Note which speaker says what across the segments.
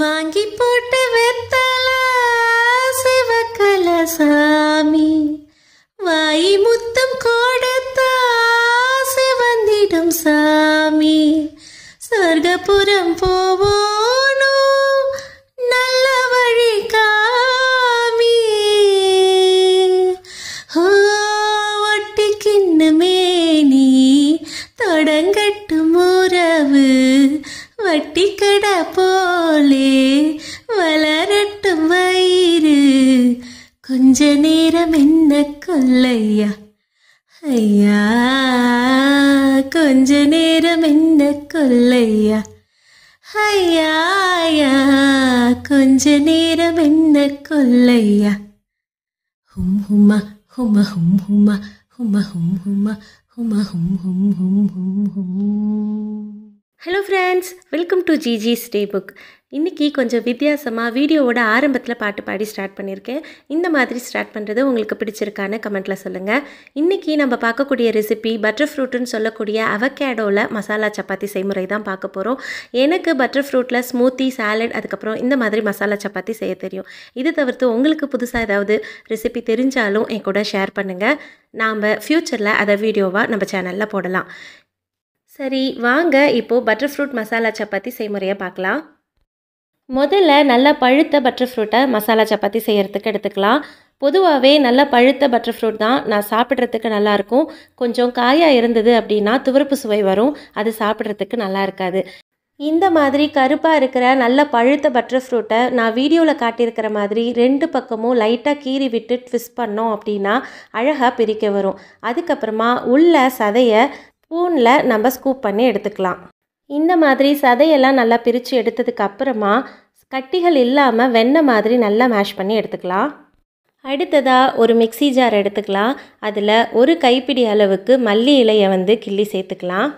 Speaker 1: வாங்கி போட்டு வெத்தலா சிவக்கல சாமி வாய் முத்தம் கொடுத்தா சிவந்திடும் சாமி சொர்க்கபுரம் போவோம் போலே வளரட்டும் வயிறு கொஞ்ச நேரம் என்ன கொல்லையா ஐயா கொஞ்ச நேரம் என்ன கொல்லையா ஐயா கொஞ்ச நேரம் என்ன கொல்லையா ஹும் ஹுமா ஹும ஹும் ஹுமா ஹும ஹும் ஹுமா ஹும ஹும் ஹும் ஹும் ஹும்
Speaker 2: hello friends welcome to GG stay book இன்றைக்கி கொஞ்சம் வித்தியாசமாக வீடியோவோட ஆரம்பத்தில் பாட்டு பாடி ஸ்டார்ட் பண்ணியிருக்கேன் இந்த மாதிரி ஸ்டார்ட் பண்ணுறது உங்களுக்கு பிடிச்சிருக்கான்னு கமெண்ட்டில் சொல்லுங்கள் இன்றைக்கி நம்ம பார்க்கக்கூடிய ரெசிபி பட்டர் ஃப்ரூட்டுன்னு சொல்லக்கூடிய அவகேடோவில் மசாலா சப்பாத்தி செய்முறை தான் பார்க்க போகிறோம் எனக்கு பட்டர் ஃப்ரூட்டில் ஸ்மூத்தி சாலட் அதுக்கப்புறம் இந்த மாதிரி மசாலா சப்பாத்தி செய்ய தெரியும் இது தவிர்த்து உங்களுக்கு புதுசாக ஏதாவது ரெசிபி தெரிஞ்சாலும் என் கூட ஷேர் பண்ணுங்கள் நாம் ஃப்யூச்சரில் அதை வீடியோவாக நம்ம சேனலில் போடலாம் சரி வாங்க இப்போது பட்டர் ஃப்ரூட் மசாலா சப்பாத்தி செய்முறையை பார்க்கலாம் முதல்ல நல்லா பழுத்த பட்டர் ஃப்ரூட்டை மசாலா சப்பாத்தி செய்கிறதுக்கு எடுத்துக்கலாம் பொதுவாகவே நல்ல பழுத்த பட்டர் ஃப்ரூட் தான் நான் சாப்பிட்றதுக்கு நல்லாயிருக்கும் கொஞ்சம் காயாக இருந்தது அப்படின்னா துவர்ப்பு சுவை வரும் அது சாப்பிட்றதுக்கு நல்லா இருக்காது இந்த மாதிரி கருப்பாக இருக்கிற நல்ல பழுத்த பட்டர் ஃப்ரூட்டை நான் வீடியோவில் காட்டியிருக்கிற மாதிரி ரெண்டு பக்கமும் லைட்டாக கீறி விட்டு ட்விஸ்ட் பண்ணோம் அப்படின்னா அழகாக பிரிக்க வரும் அதுக்கப்புறமா உள்ள சதையை ஸ்பூனில் நம்ம ஸ்கூப் பண்ணி எடுத்துக்கலாம் இந்த மாதிரி சதையெல்லாம் நல்லா பிரித்து எடுத்ததுக்கு அப்புறமா கட்டிகள் இல்லாமல் வெண்ணெய் மாதிரி நல்லா மேஷ் பண்ணி எடுத்துக்கலாம் அடுத்ததாக ஒரு மிக்சி ஜார் எடுத்துக்கலாம் அதில் ஒரு கைப்பிடி அளவுக்கு மல்லி இலையை வந்து கிள்ளி சேர்த்துக்கலாம்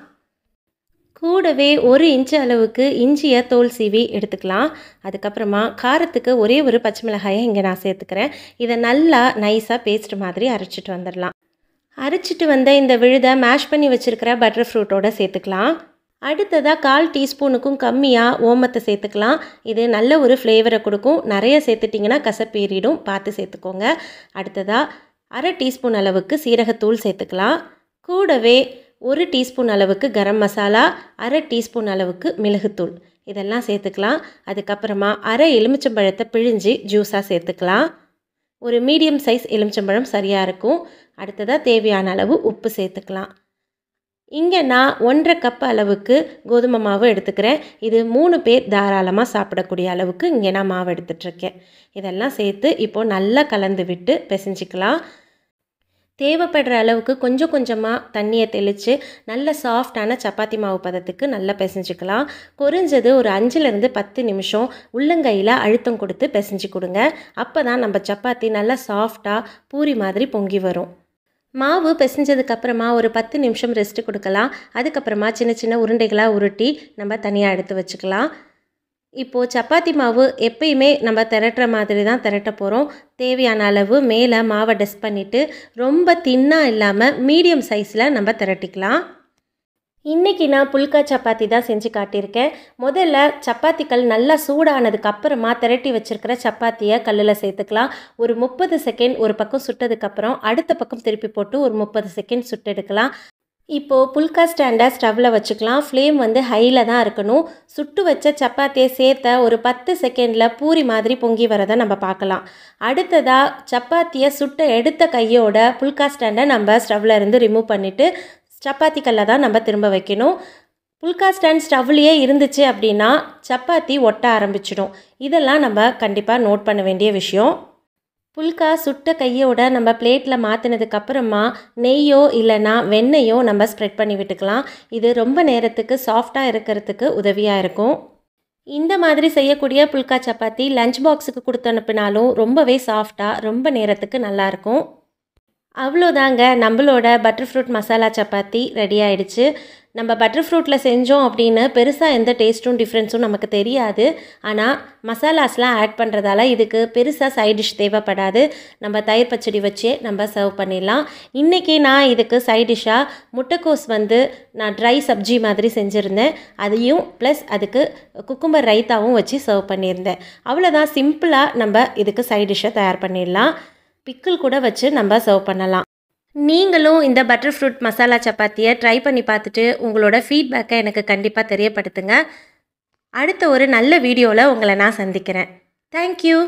Speaker 2: கூடவே ஒரு இன்ச்சு அளவுக்கு இஞ்சியை தோல் சீவி எடுத்துக்கலாம் அதுக்கப்புறமா காரத்துக்கு ஒரே ஒரு பச்சை மிளகாயை இங்கே நான் சேர்த்துக்கிறேன் இதை நல்லா நைஸாக பேஸ்ட் மாதிரி அரைச்சிட்டு வந்துடலாம் அரைச்சிட்டு வந்த இந்த விழுதை மேஷ் பண்ணி வச்சுருக்கிற பட்டர் ஃப்ரூட்டோட சேர்த்துக்கலாம் அடுத்ததாக கால் டீஸ்பூனுக்கும் கம்மியாக ஓமத்தை சேர்த்துக்கலாம் இது நல்ல ஒரு ஃப்ளேவரை கொடுக்கும் நிறைய சேர்த்துட்டிங்கன்னா கசப்பீறிடும் பார்த்து சேர்த்துக்கோங்க அடுத்ததாக அரை டீஸ்பூன் அளவுக்கு சீரகத்தூள் சேர்த்துக்கலாம் கூடவே ஒரு டீஸ்பூன் அளவுக்கு கரம் மசாலா அரை டீஸ்பூன் அளவுக்கு மிளகுத்தூள் இதெல்லாம் சேர்த்துக்கலாம் அதுக்கப்புறமா அரை எலுமிச்சம்பழத்தை பிழிஞ்சு ஜூஸாக சேர்த்துக்கலாம் ஒரு மீடியம் சைஸ் எலுமிச்சம்பழம் சரியாக இருக்கும் அடுத்ததாக தேவையான அளவு உப்பு சேர்த்துக்கலாம் இங்கே நான் ஒன்றரை கப் அளவுக்கு கோதுமை மாவு எடுத்துக்கிறேன் இது மூணு பேர் தாராளமாக சாப்பிடக்கூடிய அளவுக்கு இங்கே நான் மாவு எடுத்துகிட்ருக்கேன் இதெல்லாம் சேர்த்து இப்போது நல்லா கலந்து விட்டு பிசைஞ்சிக்கலாம் தேவைப்படுற அளவுக்கு கொஞ்சம் கொஞ்சமாக தண்ணியை தெளித்து நல்ல சாஃப்டான சப்பாத்தி மாவு பதத்துக்கு நல்லா பிசைஞ்சிக்கலாம் குறைஞ்சது ஒரு அஞ்சுலேருந்து பத்து நிமிஷம் உள்ளங்கையில் அழுத்தம் கொடுத்து பிசைஞ்சு கொடுங்க அப்போ தான் நம்ம சப்பாத்தி நல்லா சாஃப்டாக பூரி மாதிரி பொங்கி வரும் மாவு பிசைஞ்சதுக்கப்புறமா ஒரு பத்து நிமிஷம் ரெஸ்ட்டு கொடுக்கலாம் அதுக்கப்புறமா சின்ன சின்ன உருண்டைகளாக உருட்டி நம்ம தனியாக எடுத்து வச்சுக்கலாம் இப்போது சப்பாத்தி மாவு எப்பயுமே நம்ம திரட்டுற மாதிரி தான் திரட்ட போகிறோம் தேவையான அளவு மேலே மாவை டஸ்ட் பண்ணிவிட்டு ரொம்ப தின்னாக இல்லாமல் மீடியம் சைஸில் நம்ம திரட்டிக்கலாம் இன்றைக்கி நான் புல்கா சப்பாத்தி தான் செஞ்சு காட்டியிருக்கேன் முதல்ல சப்பாத்திகள் நல்லா சூடானதுக்கு அப்புறமா திரட்டி வச்சுருக்கிற சப்பாத்தியை கல்லில் சேர்த்துக்கலாம் ஒரு முப்பது செகண்ட் ஒரு பக்கம் சுட்டதுக்கப்புறம் அடுத்த பக்கம் திருப்பி போட்டு ஒரு முப்பது செகண்ட் சுட்டெடுக்கலாம் இப்போது புல்கா ஸ்டாண்டை ஸ்டவ்வில் வச்சுக்கலாம் ஃப்ளேம் வந்து ஹையில் தான் இருக்கணும் சுட்டு வச்ச சப்பாத்தியை சேர்த்த ஒரு பத்து செகண்டில் பூரி மாதிரி பொங்கி வரதை நம்ம பார்க்கலாம் அடுத்ததாக சப்பாத்தியை சுட்ட எடுத்த கையோட புல்கா ஸ்டாண்டை நம்ம ஸ்டவ்வில் இருந்து ரிமூவ் பண்ணிவிட்டு சப்பாத்தி கல்லை தான் நம்ம திரும்ப வைக்கணும் புல்கா ஸ்டாண்ட் ஸ்டவ்லேயே இருந்துச்சு அப்படின்னா சப்பாத்தி ஒட்ட ஆரம்பிச்சிடும் இதெல்லாம் நம்ம கண்டிப்பாக நோட் பண்ண வேண்டிய விஷயம் புல்கா சுட்ட கையோட நம்ம பிளேட்டில் மாற்றினதுக்கப்புறமா நெய்யோ இல்லைனா வெண்ணெயோ நம்ம ஸ்ப்ரெட் பண்ணி விட்டுக்கலாம் இது ரொம்ப நேரத்துக்கு சாஃப்டாக இருக்கிறதுக்கு உதவியாக இருக்கும் இந்த மாதிரி செய்யக்கூடிய புல்கா சப்பாத்தி லஞ்ச் பாக்ஸுக்கு கொடுத்து அனுப்பினாலும் ரொம்பவே சாஃப்டாக ரொம்ப நேரத்துக்கு நல்லாயிருக்கும் அவ்வளோதாங்க நம்மளோட butter fruit masala chapati ready ஆயிடுச்சு நம்ம பட்டர் ஃப்ரூட்டில் செஞ்சோம் அப்படின்னு பெருசாக எந்த டேஸ்ட்டும் டிஃப்ரென்ஸும் நமக்கு தெரியாது ஆனால் மசாலாஸ்லாம் ஆட் பண்ணுறதால இதுக்கு பெருசாக சைட் டிஷ் தேவைப்படாது நம்ம தயிர் பச்சடி வச்சே நம்ம சர்வ் பண்ணிடலாம் இன்றைக்கி நான் இதுக்கு சைட் டிஷ்ஷாக முட்டைக்கோஸ் வந்து நான் ட்ரை சப்ஜி மாதிரி செஞ்சுருந்தேன் அதையும் ப்ளஸ் அதுக்கு குக்கும்பர் ரைத்தாவும் வச்சு சர்வ் பண்ணியிருந்தேன் அவ்வளோதான் சிம்பிளாக நம்ம இதுக்கு சைட் டிஷ்ஷை தயார் பண்ணிடலாம் பிக்கிள் கூட வச்சு நம்ம சர்வ் பண்ணலாம் நீங்களும் இந்த பட்டர் ஃப்ரூட் மசாலா சப்பாத்தியை ட்ரை பண்ணி பார்த்துட்டு உங்களோட ஃபீட்பேக்கை எனக்கு கண்டிப்பாக தெரியப்படுத்துங்க அடுத்த ஒரு நல்ல வீடியோவில் உங்களை நான் சந்திக்கிறேன் தேங்க்யூ